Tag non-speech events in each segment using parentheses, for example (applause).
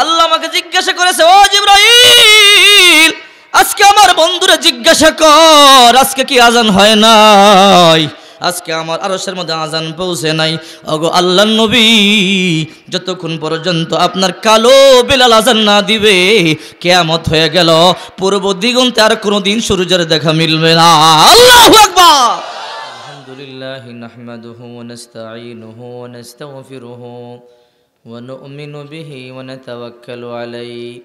আল্লাহ আমাকে জিজ্ঞাসা করেছে ও জিব্রাইল আজকে আমার বন্ধুরা জিজ্ঞাসা কর আজকে কি আজান হয় নাই আজকে আমার আরসের মধ্যে আজান পৌঁছে নাই অগো আল্লাহ নবী যতক্ষণ পর্যন্ত আপনার কালো বেলাল আজান না দিবে কেয়ামত হয়ে গেল পূর্ব দিগন্তে আর কোনো দিন সূর্যের দেখা মিলবে না আল্লাহ আকবার আলহামদুলিল্লাহ নাহমাদুহু ওয়া নাস্তাঈনুহু ওয়া নাস্তাগফিরুহু ونؤمن به ونتوكل عليه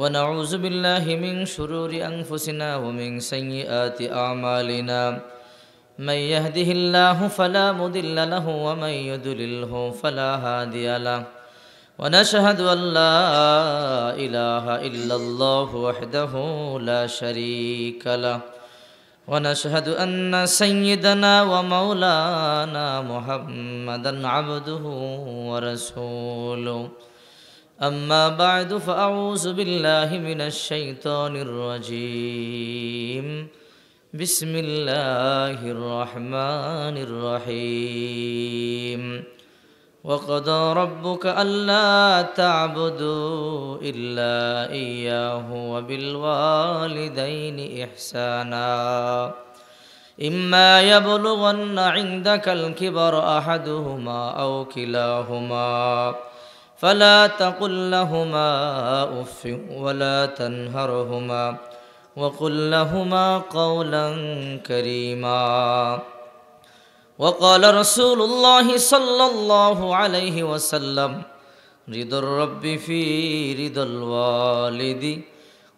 ونعوذ بالله من شرور أنفسنا ومن سيئات أعمالنا من يهده الله فلا مضل له ومن يدلله فلا هادي له ونشهد أن لا إله إلا الله وحده لا شريك له ونشهد أن سيدنا ومولانا محمدا عبده ورسوله أما بعد فأعوذ بالله من الشيطان الرجيم بسم الله الرحمن الرحيم وقضى ربك ألا تعبدوا إلا إياه وبالوالدين إحسانا إما يبلغن عندك الكبر أحدهما أو كلاهما فلا تقل لهما أف ولا تنهرهما وقل لهما قولا كريما وقال رسول الله صلى الله عليه وسلم رضا الرب في رضا الوالد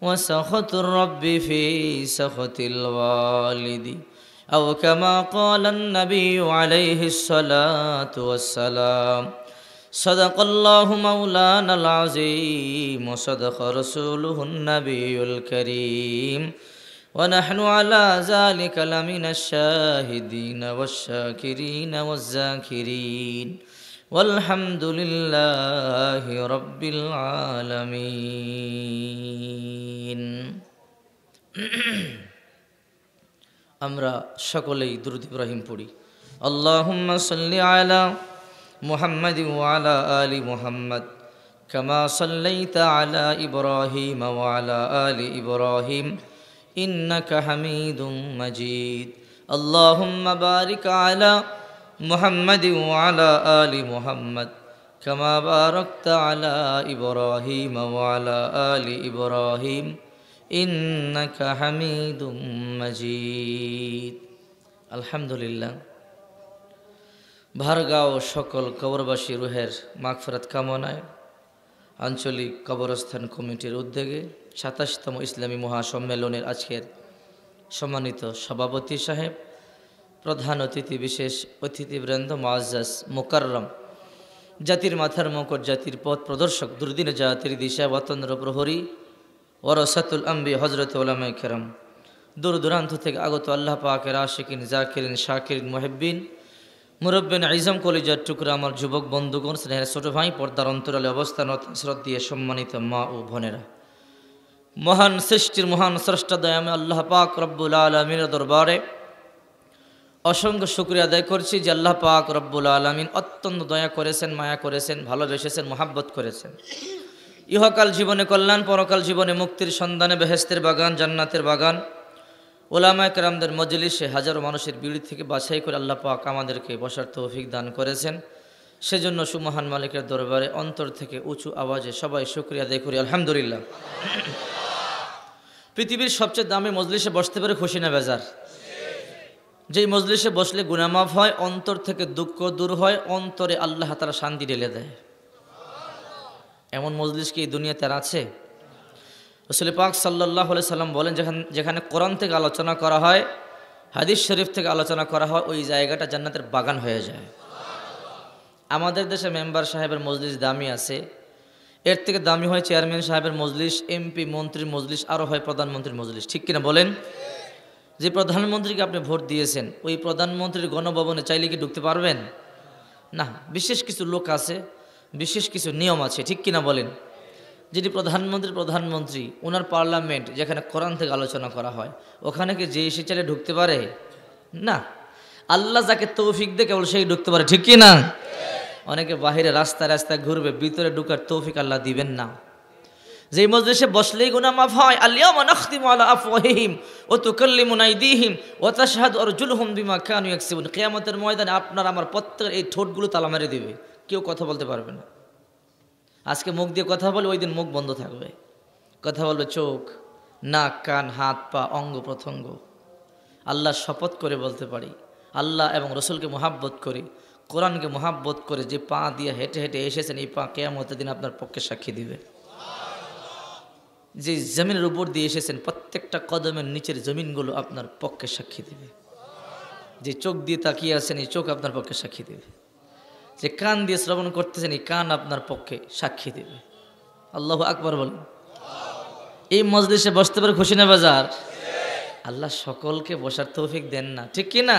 وسخط الرب في سخط الوالد أو كما قال النبي عليه الصلاة والسلام صدق الله مولانا العظيم وصدق رسوله النبي الكريم ونحن على ذلك لمن الشاهدين والشاكرين والذاكرين والحمد لله رب العالمين (clears throat) আমরা সকলেই দুরুদ ইব্রাহিম পড়ি আল্লাহুম্মা সাল্লি আলা মুহাম্মাদ ওয়ালা আলি মুহাম্মদ কামা সাল্লাইতা আলা ইব্রাহিম ওয়ালা আলি ইব্রাহিম إنك حميد مجيد اللهم بارك على محمد وعلى آل محمد كما باركت على إبراهيم وعلى آل إبراهيم إنك حميد مجيد الحمد لله ভারগাঁও সকল কবরবাসী রুহের মাগফরাত কামনায় আঞ্চলিক কবরস্থান কমিটির উদ্যোগে সাতাশতম ইসলামী মহাসম্মেলনের আজকের সম্মানিত সভাপতি সাহেব প্রধান অতিথি বিশেষ অতিথিবৃন্দ মাজাস মোকাররম জাতির মাথার মকর জাতির পথ প্রদর্শক দুর্দিন জাতির দিশা বতন্দ্র প্রহরী ওরসাতুল আম্বি হজরত ওলামাই খেরম দূর দূরান্ত থেকে আগত আল্লাহ পাকের আশিকিন জাকিরিন শাকিরিন মোহেব্বিন মুরব্বিন আইজম কলিজার টুকরা আমার যুবক বন্ধুগণ স্নেহের ছোট ভাই পর্দার অন্তরালে অবস্থানত শ্রদ্ধ দিয়ে সম্মানিত মা ও বোনেরা মহান সৃষ্টির মহান স্রষ্টা দয়ামে আল্লাহ পাক রব্বুল আলমিনের দরবারে অসংখ্য শুক্রিয়া আদায় করছি যে আল্লাহ পাক রব্বুল আলমিন অত্যন্ত দয়া করেছেন মায়া করেছেন ভালোবেসেছেন মহাব্বত করেছেন ইহকাল জীবনে কল্যাণ পরকাল জীবনে মুক্তির সন্ধানে বেহেস্তের বাগান জান্নাতের বাগান ওলামায় কেরামদের মজলিসে হাজারো মানুষের বিড়ি থেকে বাছাই করে আল্লাহ পাক আমাদেরকে বসার তৌফিক দান করেছেন সেজন্য সুমহান মালিকের দরবারে অন্তর থেকে উঁচু আওয়াজে সবাই শুক্রিয়া আদায় করি আলহামদুলিল্লাহ পৃথিবীর সবচেয়ে দামি মজলিসে বসতে পারে খুশি না বেজার যেই মজলিসে বসলে গুনামাফ হয় অন্তর থেকে দুঃখ দূর হয় অন্তরে আল্লাহ তারা শান্তি ঢেলে দেয় এমন মজলিস কি এই দুনিয়াতে আর আছে রসুল পাক সাল্লাহ সাল্লাম বলেন যেখানে যেখানে কোরআন থেকে আলোচনা করা হয় হাদিস শরীফ থেকে আলোচনা করা হয় ওই জায়গাটা জান্নাতের বাগান হয়ে যায় আমাদের দেশে মেম্বার সাহেবের মজলিস দামি আছে এর থেকে দামি হয় চেয়ারম্যান সাহেবের মজলিস এমপি মন্ত্রীর মজলিস আরও হয় প্রধানমন্ত্রীর মজলিস ঠিক কিনা বলেন যে প্রধানমন্ত্রীকে আপনি ভোট দিয়েছেন ওই প্রধানমন্ত্রীর গণভবনে চাইলে কি ঢুকতে পারবেন না বিশেষ কিছু লোক আছে বিশেষ কিছু নিয়ম আছে ঠিক কিনা বলেন যিনি প্রধানমন্ত্রী প্রধানমন্ত্রী ওনার পার্লামেন্ট যেখানে কোরআন থেকে আলোচনা করা হয় ওখানে কি যে এসে চাইলে ঢুকতে পারে না আল্লাহ যাকে তৌফিক দিয়ে কেবল সেই ঢুকতে পারে ঠিক কিনা না অনেকে বাহিরে রাস্তায় রাস্তায় ঘুরবে ভিতরে ঢুকার তৌফিক আল্লাহ দিবেন না যেই মজলিসে বসলেই গুনা মাফ হয় আলিয়াম নাখতিমু আলা আফওয়াহিহিম ওয়া তুকাল্লিমুনা আইদিহিম ওয়া তাশহাদু আরজুলহুম বিমা কানু ইয়াকসিবুন কিয়ামতের ময়দানে আপনার আমার প্রত্যেকের এই ঠোঁটগুলো তালা মেরে দিবে কেউ কথা বলতে পারবে না আজকে মুখ দিয়ে কথা বলে ওই দিন মুখ বন্ধ থাকবে কথা বলবে চোখ নাক কান হাত পা অঙ্গ প্রত্যঙ্গ আল্লাহ শপথ করে বলতে পারি আল্লাহ এবং রসুলকে মোহাব্বত করি কোরআনকে মহাব্বত করে যে পা দিয়ে হেঁটে হেঁটে এসেছেন এই পা কেয়ামতের দিন আপনার পক্ষে সাক্ষী দিবে যে জমিনের উপর দিয়ে এসেছেন প্রত্যেকটা কদমের নিচের জমিনগুলো আপনার পক্ষে সাক্ষী দিবে যে চোখ দিয়ে তাকিয়ে আছেন এই চোখ আপনার পক্ষে সাক্ষী দেবে যে কান দিয়ে শ্রবণ করতেছেন এই কান আপনার পক্ষে সাক্ষী দেবে আল্লাহ আকবর বলেন এই মজলিসে বসতে পারে খুশি না বাজার আল্লাহ সকলকে বসার তৌফিক দেন না ঠিক কি না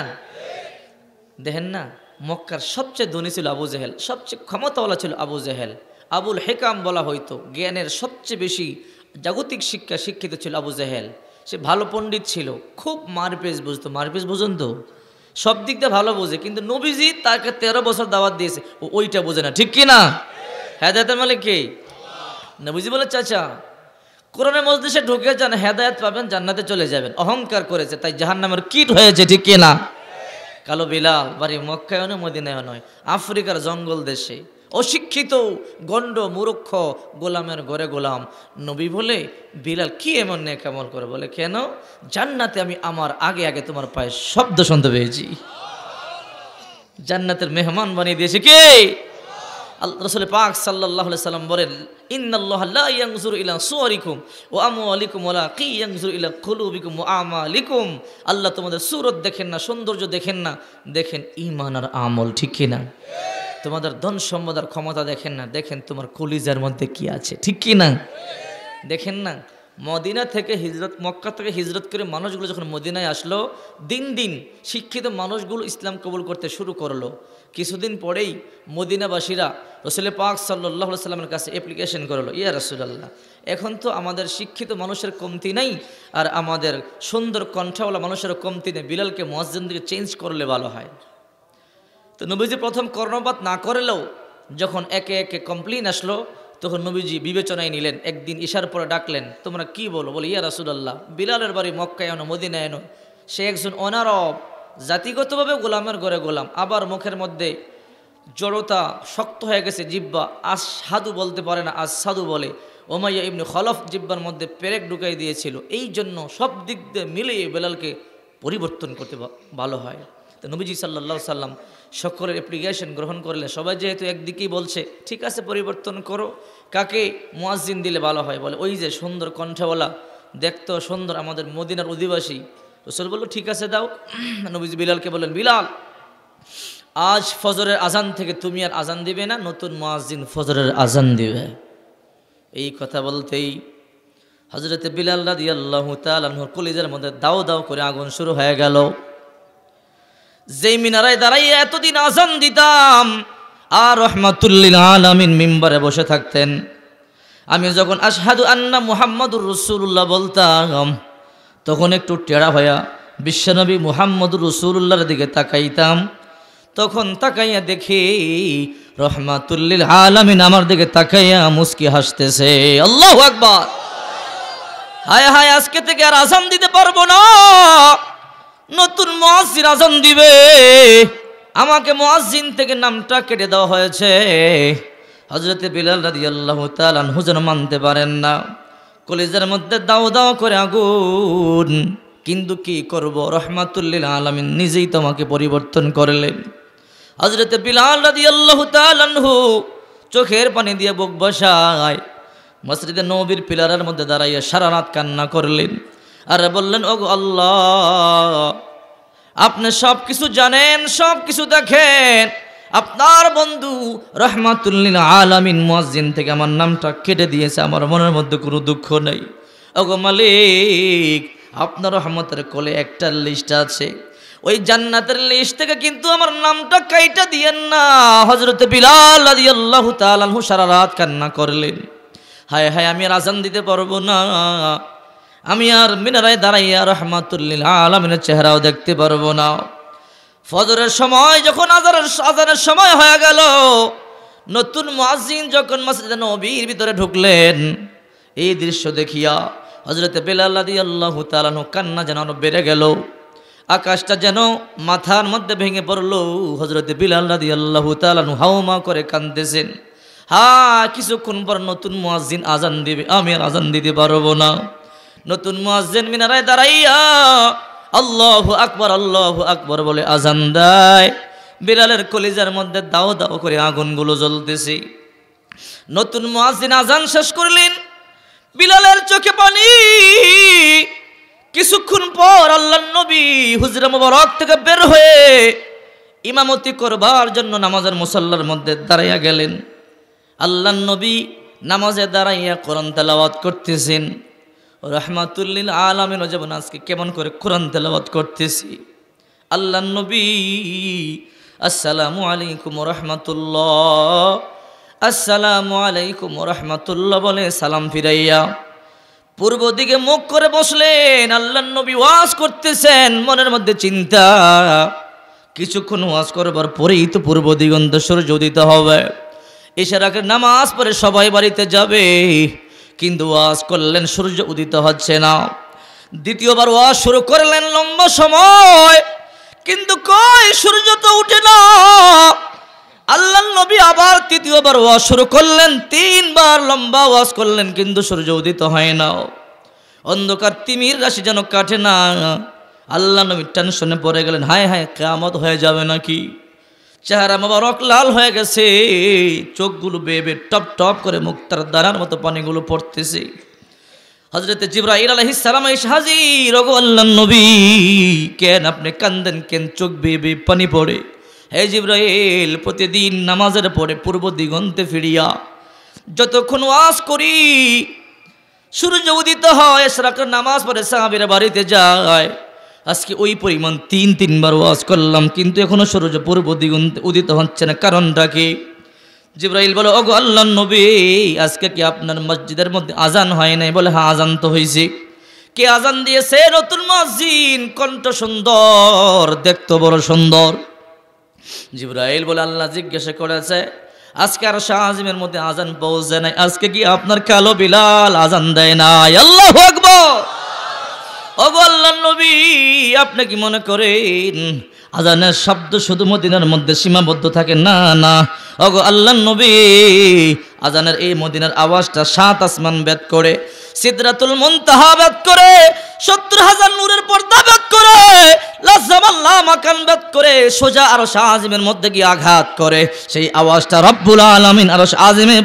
দেন না মক্কার সবচেয়ে ধনী ছিল আবু জেহেল সবচেয়ে ক্ষমতাওয়ালা ছিল আবু জেহেল আবুল হেকাম বলা হইতো জ্ঞানের সবচেয়ে বেশি জাগতিক শিক্ষা শিক্ষিত ছিল আবু জেহেল সে ভালো পণ্ডিত ছিল খুব মারপেজ বুঝতো মারপেজ বুঝুন তো সব দিক দিয়ে ভালো বোঝে কিন্তু নবীজি তাকে তেরো বছর দাওয়াত দিয়েছে ও ওইটা বোঝে না ঠিক কি না হেদায়তের মালিক কে নবীজি বলে চাচা কোরআনে মজলিসে ঢুকে যান হেদায়ত পাবেন জান্নাতে চলে যাবেন অহংকার করেছে তাই জাহান্নামের কিট হয়েছে ঠিক কি না কালো বিলাল বাড়ি মক্কায়ও নয় মদিনায়ও নয় আফ্রিকার জঙ্গল দেশে অশিক্ষিত গণ্ড মুরুক্ষ গোলামের ঘরে গোলাম নবী বলে বিলাল কি এমন নে কেমন করে বলে কেন জান্নাতে আমি আমার আগে আগে তোমার পায়ে শব্দ শুনতে পেয়েছি জান্নাতের মেহমান বানিয়ে দিয়েছে কে রসুল পাক সাল্লাহ সাল্লাম বলেন ও ও আল্লাহ তোমাদের সুরত দেখেন না সৌন্দর্য দেখেন না দেখেন ইমান আর আমল ঠিক কিনা তোমাদের ধন ক্ষমতা দেখেন না দেখেন তোমার কলিজার মধ্যে কি আছে ঠিক কিনা দেখেন না মদিনা থেকে হিজরত মক্কা থেকে হিজরত করে মানুষগুলো যখন মদিনায় আসলো দিন দিন শিক্ষিত মানুষগুলো ইসলাম কবুল করতে শুরু করলো কিছুদিন পরেই মদিনাবাসীরা রসুল পাক সাল্লাহ সাল্লামের কাছে অ্যাপ্লিকেশন করলো ইয়া রসুলাল্লাহ এখন তো আমাদের শিক্ষিত মানুষের কমতি নেই আর আমাদের সুন্দর কণ্ঠাওয়ালা মানুষের কমতি নেই বিলালকে মসজিদ থেকে চেঞ্জ করলে ভালো হয় তো নবীজি প্রথম কর্ণপাত না করলেও যখন একে একে কমপ্লেন আসলো তখন নবীজি বিবেচনায় নিলেন একদিন ইশার পরে ডাকলেন তোমরা কি বলো বলে ইয়া রাসুলাল্লাহ বিলালের বাড়ি মক্কায় এনো মদিনায় এনো সে একজন অনারব জাতিগতভাবে গোলামের ঘরে গোলাম আবার মুখের মধ্যে জড়তা শক্ত হয়ে গেছে জিব্বা আজ সাধু বলতে পারে না আজ সাধু বলে ওমাইয়া ইবনে খলফ জিব্বার মধ্যে পেরেক ঢুকাই দিয়েছিল এই জন্য সব দিক দিয়ে মিলিয়ে বেলালকে পরিবর্তন করতে ভালো হয় তো নবীজি সাল্লা সাল্লাম সকলের অ্যাপ্লিকেশন গ্রহণ করলে সবাই যেহেতু একদিকেই বলছে ঠিক আছে পরিবর্তন করো কাকে মুয়াজ্জিন দিলে ভালো হয় বলে ওই যে সুন্দর কণ্ঠেওয়ালা দেখতো সুন্দর আমাদের মদিনার অধিবাসী রসুল বললো ঠিক আছে দাও (clears throat) নবীজ বিলালকে বললেন বিলাল আজ ফজরের আজান থেকে তুমি আর আজান দিবে না নতুন মুয়াজ্জিন ফজরের আজান দিবে এই কথা বলতেই হজরতে বিলাল রাদি আল্লাহ কলিজার মধ্যে দাও দাও করে আগুন শুরু হয়ে গেল যেই মিনারায় দাঁড়াইয়া এতদিন আজান দিতাম আর রহমাতুল্লিল আলামিন মিম্বারে বসে থাকতেন আমি যখন আশহাদু আন্না মুহাম্মদুর রসুল্লাহ বলতাম তখন একটু টেরা হইয়া বিশ্বনবী মুহাম্মদুর রসুল্লাহর দিকে তাকাইতাম তখন তাকাইয়া দেখি রহমাতুল্লিল আলামিন আমার দিকে তাকাইয়া মুস্কি হাসতেছে আল্লাহ আকবার হায় হায় আজকে থেকে আর আসাম দিতে পারবো না নতুন মহাসির আসাম দিবে আমাকে মোয়াজিন থেকে নামটা কেটে দেওয়া হয়েছে হজরতে বিলাল রাদি আল্লাহ তালু যেন মানতে পারেন না কলেজের মধ্যে দাও দাও করে আগুন কিন্তু কি করব রহমাতুল্লিল আলমিন নিজেই তোমাকে পরিবর্তন করলেন হজরতে বিলাল রাদি আল্লাহ তালু চোখের পানি দিয়ে বুক বসায় মসজিদে নবীর পিলারের মধ্যে দাঁড়াইয়া সারা রাত কান্না করলেন আর বললেন ওগো আল্লাহ আপনি সব কিছু জানেন সব কিছু দেখেন আপনার বন্ধু রহমাতুল্লিন আলামিন মসজিদ থেকে আমার নামটা কেটে দিয়েছে আমার মনের মধ্যে কোনো দুঃখ নেই ওগো মালিক আপনার রহমতের কোলে একটা লিস্ট আছে ওই জান্নাতের লিস্ট থেকে কিন্তু আমার নামটা কাইটা দিয়েন না হজরত বিলাল আদি আল্লাহ তালাহু সারা রাত কান্না করলেন হায় হায় আমি রাজান দিতে পারবো না আমি আর মিনারায় দাঁড়াইয়া রহমাতুল্লিল আলমিনের চেহারাও দেখতে পারবো না ফজরের সময় যখন আজারের আজানের সময় হয়ে গেল নতুন মাসিন যখন মাসিদ নবীর ভিতরে ঢুকলেন এই দৃশ্য দেখিয়া হজরতে বেলাল্লাদি আল্লাহ তালানো কান্না যেন আরো বেড়ে গেল আকাশটা যেন মাথার মধ্যে ভেঙে পড়লো হজরতে বিলাল্লাদি আল্লাহ তালানু হাউমা করে কান্দেছেন হা কিছুক্ষণ পর নতুন মুয়াজিন আজান দিবে আমি আর আজান দিতে পারবো না নতুন মসজিদ মিনারায় দাঁড়াইয়া আল্লাহ আকবর আল্লাহ আকবর বলে আজান দেয় বিড়ালের কলিজার মধ্যে দাও দাও করে আগুনগুলো জ্বলতেছি নতুন মুয়াজ্জিন আজান শেষ করলেন বিলালের চোখে পানি কিছুক্ষণ পর আল্লাহ নবী হুজরা মুবারক থেকে বের হয়ে ইমামতি করবার জন্য নামাজের মুসল্লার মধ্যে দাঁড়াইয়া গেলেন আল্লাহ নবী নামাজে দাঁড়াইয়া কোরআন তেলাওয়াত করতেছেন রহমাতুল্লিল আলমিন যেমন আজকে কেমন করে কোরআন তেলাবাদ করতেছি আল্লাহ নবী আসসালামু আলাইকুম রহমতুল্লাহ আসসালামু আলাইকুম রহমতুল্লাহ বলে সালাম ফিরাইয়া পূর্ব দিকে মুখ করে বসলেন আল্লাহ নবী ওয়াজ করতেছেন মনের মধ্যে চিন্তা কিছুক্ষণ ওয়াজ করবার পরেই তো পূর্ব দিগন্ত সূর্য উদিত হবে ইশারাকে নামাজ পরে সবাই বাড়িতে যাবে কিন্তু ওয়াজ করলেন সূর্য উদিত হচ্ছে না দ্বিতীয়বার ওয়াজ শুরু করলেন লম্বা সময় কিন্তু কই সূর্য তো উঠে না আল্লাহ নবী আবার তৃতীয়বার ওয়াজ শুরু করলেন তিনবার লম্বা ওয়াজ করলেন কিন্তু সূর্য উদিত হয় না অন্ধকার তিমির রাশি যেন কাটে না আল্লাহ নবী টেনশনে পড়ে গেলেন হায় হায় কেয়ামত হয়ে যাবে নাকি চেহারা মোবারক লাল হয়ে গেছে চোখগুলো বেয়ে টপ টপ করে মুক্তার দানার মতো পানিগুলো পড়তেছে হজরতে সালাম হাজি হাজির আল্লাহ নবী কেন আপনি কান্দেন কেন চোখ বেয়ে বেয়ে পানি পড়ে হে জিব্রাইল প্রতিদিন নামাজের পরে পূর্ব দিগন্তে ফিরিয়া যতক্ষণ ওয়াস করি সূর্য উদিত হয় সারাক্ষণ নামাজ পড়ে সাহাবিরা বাড়িতে যায় আজকে ওই পরিমাণ তিন তিনবার ওয়াজ করলাম কিন্তু এখনও সূর্য পূর্ব দিগন্ত উদিত হচ্ছে না কারণটা কি জিব্রাইল বলে ওগো আল্লাহ নবী আজকে কি আপনার মসজিদের মধ্যে আজান হয় নাই বলে হ্যাঁ আজান তো হয়েছে কে আজান দিয়েছে নতুন মসজিদ কণ্ঠ সুন্দর দেখতে বড় সুন্দর জিব্রাইল বলে আল্লাহ জিজ্ঞাসা করেছে আজকে আর শাহজিমের মধ্যে আজান পৌঁছে নাই আজকে কি আপনার কালো বিলাল আজান দেয় নাই আল্লাহ আকবর নবী আপনি কি মনে করেন আজানের শব্দ শুধু মদিনার মধ্যে সীমাবদ্ধ থাকে না না অগো আল্লাহ নবী আজানের এই মদিনার আওয়াজটা সাত আসমান ব্যাত করে সিদ্রাতুল মুনতাহা ব্যাত করে সত্তর হাজার নূরের পর্দা ব্যাত করে করে সোজা মধ্যে গিয়ে আঘাত করে সেই আওয়াজটা রব্বুল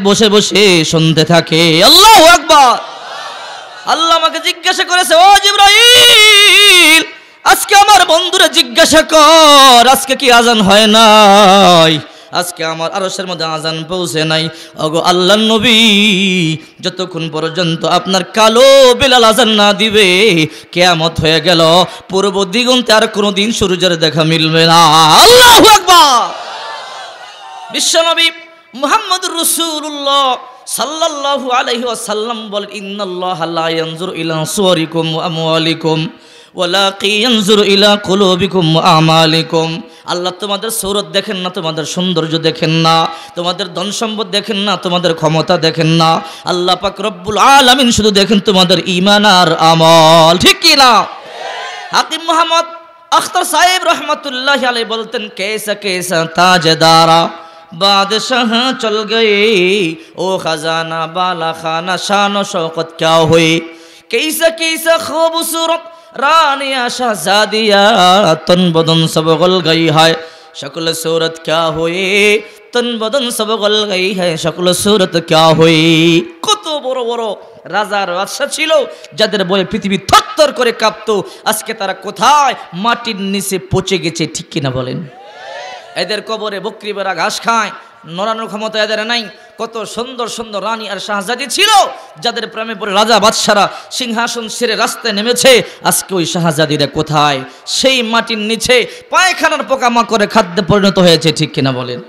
বসে বসে থাকে আল্লাহ একবার আল্লাহ আমাকে জিজ্ঞাসা করেছে ও জিব্রাহিল আজকে আমার বন্ধুরা জিজ্ঞাসা কর আজকে কি আজান হয় নাই আজকে আমার আরসের মধ্যে আজান পৌঁছে নাই অগো আল্লাহ নবী যতক্ষণ পর্যন্ত আপনার কালো বেলাল আজান না দিবে কেয়ামত হয়ে গেল পূর্ব দিগন্তে আর কোনো দিন সূর্যের দেখা মিলবে না আল্লাহ বিশ্বনবী মোহাম্মদ রসুল্লাহ সাল্লাল্লাহু আলাইহি ওয়াসাল্লাম বলেন ইন্নাল্লাহ লা ইয়ানজুরু ইলা সুওয়ারিকুম ওয়া আমওয়ালিকুম আমালিকুম আল্লাহ তোমাদের সৌরত দেখেন না তোমাদের সৌন্দর্য দেখেন না তোমাদের ধন সম্পদ দেখেন না তোমাদের ক্ষমতা দেখেন না আল্লাহ পাক রব্বুল আলামিন শুধু দেখেন তোমাদের ইমান আর আমল ঠিক কি না হাকিম মোহাম্মদ আখতার সাহেব রহমতুল্লাহ আলাই বলতেন কেসা কেসা তাজদারা बादशाह चल गए ओ खजाना बाला खाना शान शौकत क्या हुई कैसा कैसा खूबसूरत रानिया शहजादिया तन बदन सब गल गई है शक्ल सूरत क्या हुई তন বদন সব গল গাই হায় সকল সুরত ক্যা হই কত বড় বড় রাজার বাদশা ছিল যাদের বয়ে পৃথিবী থরথর করে কাঁপতো আজকে তারা কোথায় মাটির নিচে পচে গেছে ঠিক কিনা বলেন এদের কবরে বেড়া ঘাস খায় নড়ানোর ক্ষমতা এদের নাই কত সুন্দর সুন্দর রানী আর শাহজাদি ছিল যাদের প্রেমে পড়ে রাজা বাদশারা সিংহাসন সেরে রাস্তায় নেমেছে আজকে ওই শাহজাদিরা কোথায় সেই মাটির নিচে পায়খানার পোকামা করে খাদ্যে পরিণত হয়েছে ঠিক কিনা বলেন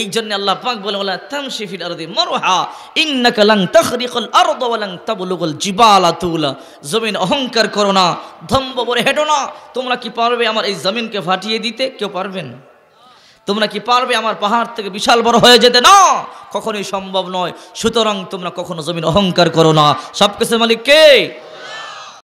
এই জন্য আল্লাহ পাক বলে বলা তামশিফিল আরদি মরহা ইন্নাকা লাং তাখরিকুল আরদ ওয়া লাং তাবলুগুল জিবালা তুলা জমিন অহংকার করো না ধম্ব বলে হেঁটো না তোমরা কি পারবে আমার এই জমিনকে ফাটিয়ে দিতে কেউ পারবে না তোমরা কি পারবে আমার পাহাড় থেকে বিশাল বড় হয়ে যেতে না কখনোই সম্ভব নয় সুতরাং তোমরা কখনো জমিন অহংকার করো না সব কিছু মালিক কে